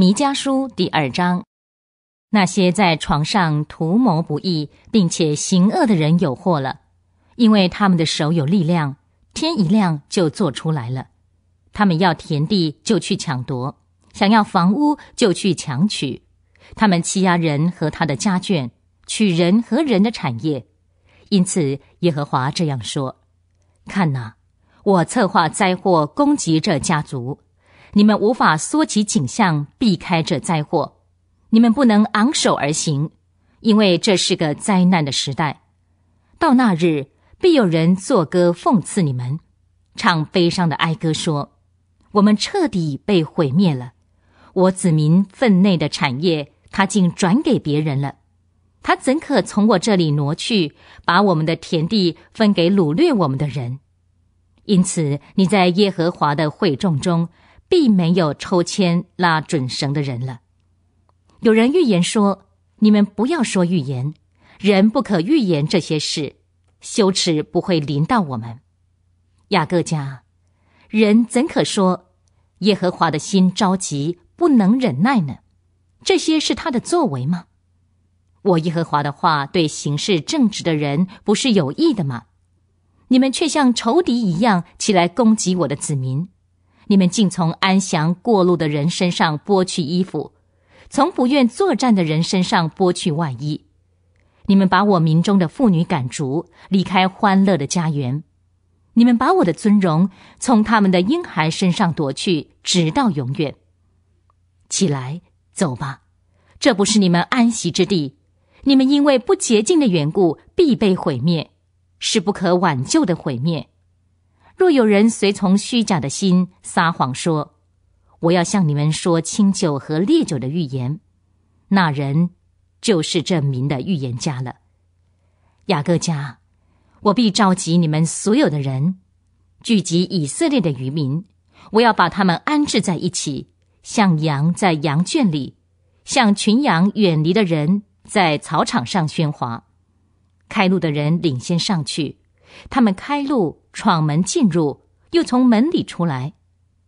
弥迦书第二章，那些在床上图谋不义并且行恶的人有祸了，因为他们的手有力量，天一亮就做出来了。他们要田地就去抢夺，想要房屋就去强取，他们欺压人和他的家眷，取人和人的产业。因此，耶和华这样说：“看哪，我策划灾祸攻击这家族。”你们无法缩起景象，避开这灾祸；你们不能昂首而行，因为这是个灾难的时代。到那日，必有人作歌讽刺你们，唱悲伤的哀歌，说：“我们彻底被毁灭了，我子民分内的产业，他竟转给别人了。他怎可从我这里挪去，把我们的田地分给掳掠我们的人？”因此，你在耶和华的会众中。必没有抽签拉准绳的人了。有人预言说：“你们不要说预言，人不可预言这些事，羞耻不会临到我们。”雅各家，人怎可说耶和华的心着急，不能忍耐呢？这些是他的作为吗？我耶和华的话对行事正直的人不是有益的吗？你们却像仇敌一样起来攻击我的子民。你们竟从安详过路的人身上剥去衣服，从不愿作战的人身上剥去外衣。你们把我民中的妇女赶逐，离开欢乐的家园。你们把我的尊荣从他们的婴孩身上夺去，直到永远。起来，走吧，这不是你们安息之地。你们因为不洁净的缘故，必被毁灭，是不可挽救的毁灭。若有人随从虚假的心撒谎说：“我要向你们说清酒和烈酒的预言。”那人就是这名的预言家了。雅各家，我必召集你们所有的人，聚集以色列的渔民，我要把他们安置在一起，像羊在羊圈里，像群羊远离的人在草场上喧哗。开路的人领先上去。他们开路闯门进入，又从门里出来。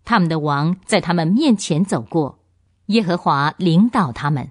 他们的王在他们面前走过，耶和华领导他们。